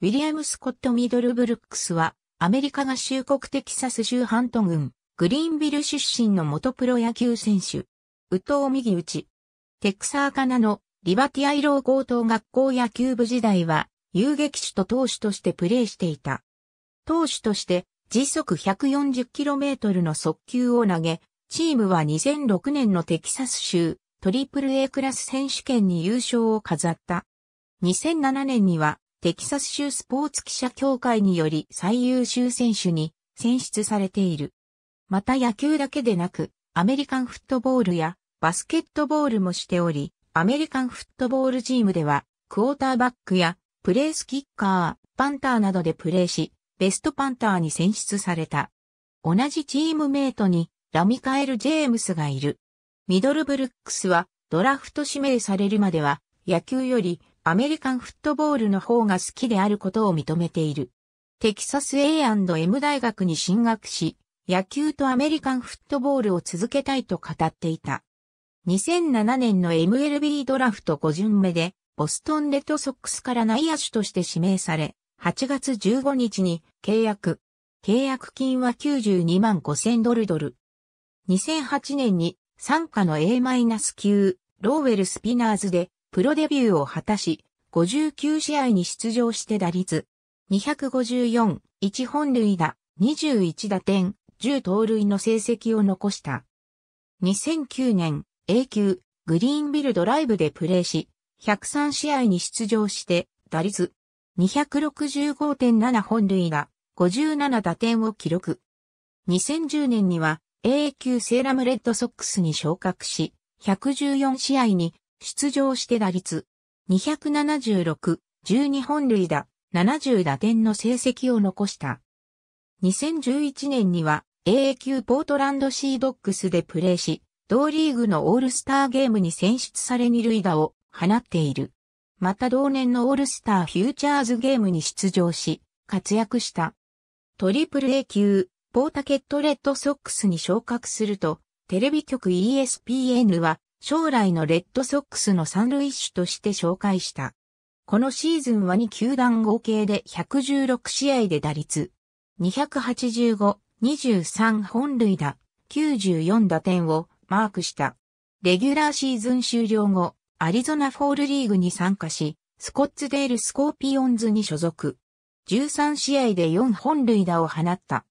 ウィリアム・スコット・ミドルブルックスは、アメリカ合衆国テキサス州ハント郡、グリーンビル出身の元プロ野球選手。宇藤右打ち。テクサーカナのリバティアイロー高等学校野球部時代は、遊撃手と投手としてプレーしていた。投手として、時速 140km の速球を投げ、チームは2006年のテキサス州トリプル a クラス選手権に優勝を飾った。2007年にはテキサス州スポーツ記者協会により最優秀選手に選出されている。また野球だけでなく、アメリカンフットボールやバスケットボールもしており、アメリカンフットボールチームでは、クォーターバックやプレースキッカー、パンターなどでプレーし、ベストパンターに選出された。同じチームメイトにラミカエル・ジェームスがいる。ミドルブルックスはドラフト指名されるまでは野球よりアメリカンフットボールの方が好きであることを認めている。テキサス A&M 大学に進学し、野球とアメリカンフットボールを続けたいと語っていた。2007年の MLB ドラフト5巡目で、ボストンレッドソックスから内野手として指名され、8月15日に契約。契約金は92万5000ドルドル。2008年に参加の A- 9ローウェルスピナーズでプロデビューを果たし、59試合に出場して打率、254、1本塁打、21打点、10盗塁の成績を残した。2009年、A 級、グリーンビルドライブでプレーし、103試合に出場して、打率、265.7本塁打、57打点を記録。2010年には A 級セーラムレッドソックスに昇格し、114試合に出場して打率276、12本塁打、70打点の成績を残した。2011年には AA 級ポートランドシードックスでプレーし、同リーグのオールスターゲームに選出され二塁打を放っている。また同年のオールスターフューチャーズゲームに出場し、活躍した。トリプル A 級、ポータケットレッドソックスに昇格すると、テレビ局 ESPN は将来のレッドソックスの三塁手として紹介した。このシーズンは2球団合計で116試合で打率285、23本塁打、94打点をマークした。レギュラーシーズン終了後、アリゾナフォールリーグに参加し、スコッツデールスコーピオンズに所属。13試合で4本塁打を放った。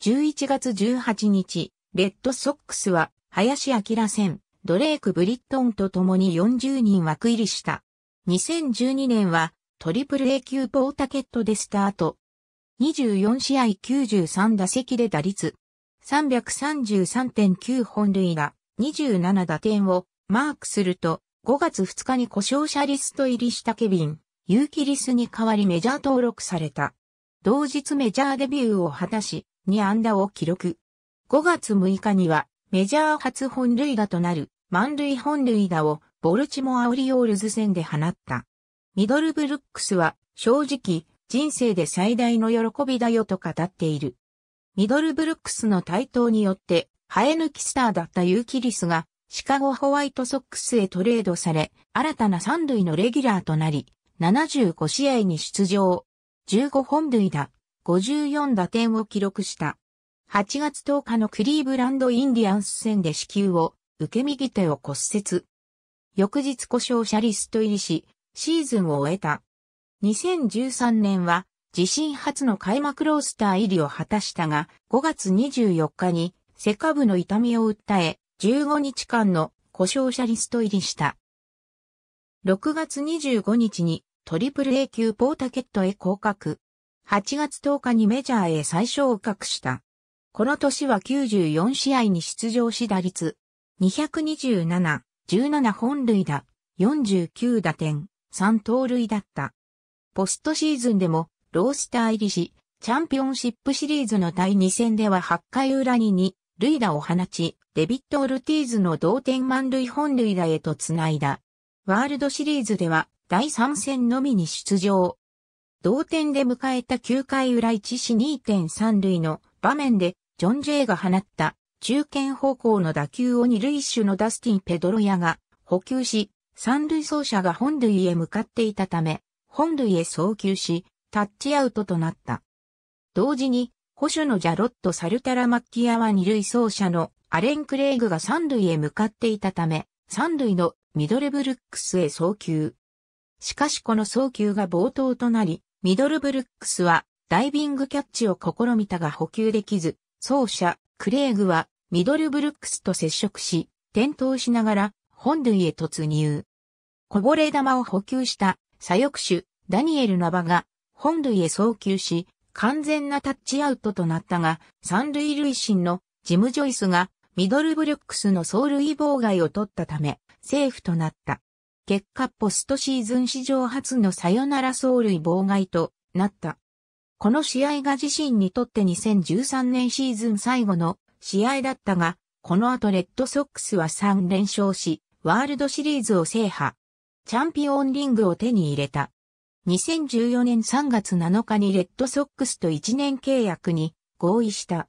11月18日、レッドソックスは林明戦。ドレーク・ブリットンと共に40人枠入りした。2012年はトリプル A 級ポータケットでスタート。24試合93打席で打率333.9本塁打27打点をマークすると5月2日に故障者リスト入りしたケビン、有機リスに代わりメジャー登録された。同日メジャーデビューを果たし、2安打を記録。5月6日にはメジャー初本塁打となる満塁本塁打をボルチモアオリオールズ戦で放った。ミドルブルックスは正直人生で最大の喜びだよと語っている。ミドルブルックスの台頭によって生え抜きスターだったユーキリスがシカゴホワイトソックスへトレードされ新たな三塁のレギュラーとなり75試合に出場15本塁打54打点を記録した。8月10日のクリーブランドインディアンス戦で支給を受け右手を骨折。翌日故障者リスト入りし、シーズンを終えた。2013年は自身初の開幕ロースター入りを果たしたが、5月24日にセカブの痛みを訴え、15日間の故障者リスト入りした。6月25日にトリプル A 級ポータケットへ降格。8月10日にメジャーへ最再を格した。この年は94試合に出場し打率227、17本塁打、49打点、3盗塁だった。ポストシーズンでもロースター入りし、チャンピオンシップシリーズの第2戦では8回裏に2塁打を放ち、デビット・オルティーズの同点満塁本塁打へと繋いだ。ワールドシリーズでは第3戦のみに出場。同点で迎えた9回裏1死2.3塁の場面で、ジョン・ジェイが放った中堅方向の打球を二塁手のダスティン・ペドロヤが補給し、三塁走者が本塁へ向かっていたため、本塁へ送球し、タッチアウトとなった。同時に、捕手のジャロット・サルタラ・マッキアは二塁走者のアレン・クレイグが三塁へ向かっていたため、三塁のミドルブルックスへ送球。しかしこの送球が冒頭となり、ミドルブルックスはダイビングキャッチを試みたが補給できず、走者、クレイグはミドルブルックスと接触し、転倒しながら本塁へ突入。こぼれ球を補給した左翼手、ダニエル・ナバが本塁へ送球し、完全なタッチアウトとなったが、三塁塁審のジム・ジョイスがミドルブルックスの走塁妨害を取ったため、セーフとなった。結果ポストシーズン史上初のサヨナラ走塁妨害となった。この試合が自身にとって2013年シーズン最後の試合だったが、この後レッドソックスは3連勝し、ワールドシリーズを制覇。チャンピオンリングを手に入れた。2014年3月7日にレッドソックスと1年契約に合意した。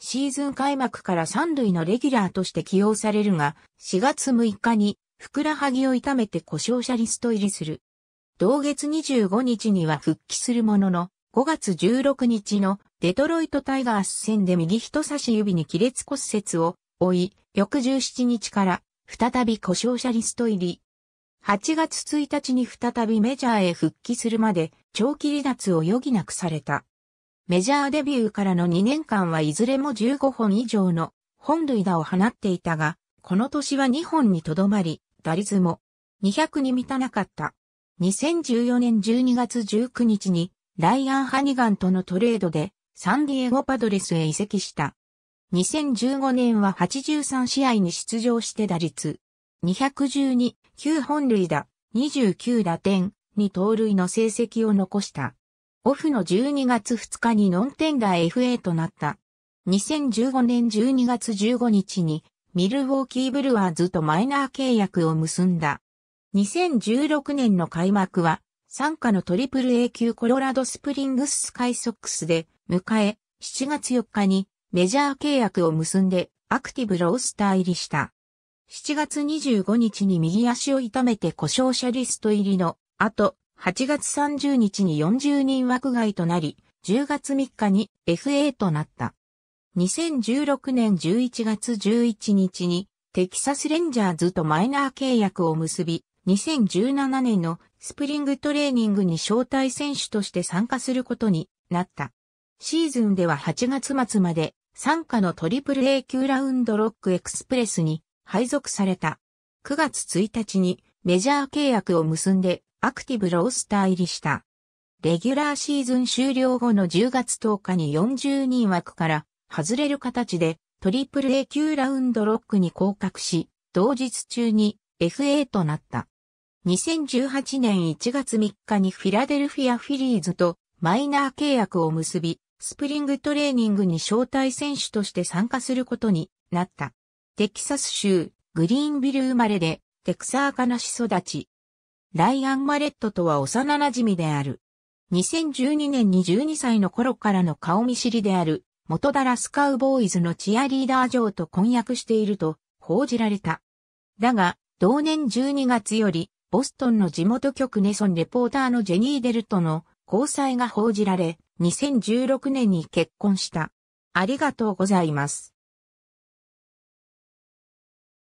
シーズン開幕から3類のレギュラーとして起用されるが、4月6日にふくらはぎを痛めて故障者リスト入りする。同月25日には復帰するものの、5月16日のデトロイトタイガース戦で右人差し指に亀裂骨折を負い、翌17日から再び故障者リスト入り。8月1日に再びメジャーへ復帰するまで長期離脱を余儀なくされた。メジャーデビューからの2年間はいずれも15本以上の本塁打を放っていたが、この年は2本にとどまり、打率も200に満たなかった。2014年12月19日にライアン・ハニガンとのトレードでサンディエゴパドレスへ移籍した。2015年は83試合に出場して打率212、9本塁打、29打点、2盗塁の成績を残した。オフの12月2日にノンテンダー FA となった。2015年12月15日にミルウォーキーブルワーズとマイナー契約を結んだ。2016年の開幕は参加のトリプル A 級コロラドスプリングススカイソックスで迎え、7月4日にメジャー契約を結んでアクティブロースター入りした。7月25日に右足を痛めて故障者リスト入りの後、8月30日に40人枠外となり、10月3日に FA となった。2016年11月11日にテキサスレンジャーズとマイナー契約を結び、2017年のスプリングトレーニングに招待選手として参加することになった。シーズンでは8月末まで参加のトリプル A 級ラウンドロックエクスプレスに配属された。9月1日にメジャー契約を結んでアクティブロースター入りした。レギュラーシーズン終了後の10月10日に40人枠から外れる形でトリプル A 級ラウンドロックに降格し、同日中に FA となった。2018年1月3日にフィラデルフィアフィリーズとマイナー契約を結び、スプリングトレーニングに招待選手として参加することになった。テキサス州グリーンビル生まれでテクサーカナシ育ち。ライアン・マレットとは幼馴染である。2012年に12歳の頃からの顔見知りである、元ダラスカウボーイズのチアリーダー上と婚約していると報じられた。だが、同年12月よりボストンの地元局ネソンレポーターのジェニー・デルとの交際が報じられ、2016年に結婚した。ありがとうございます。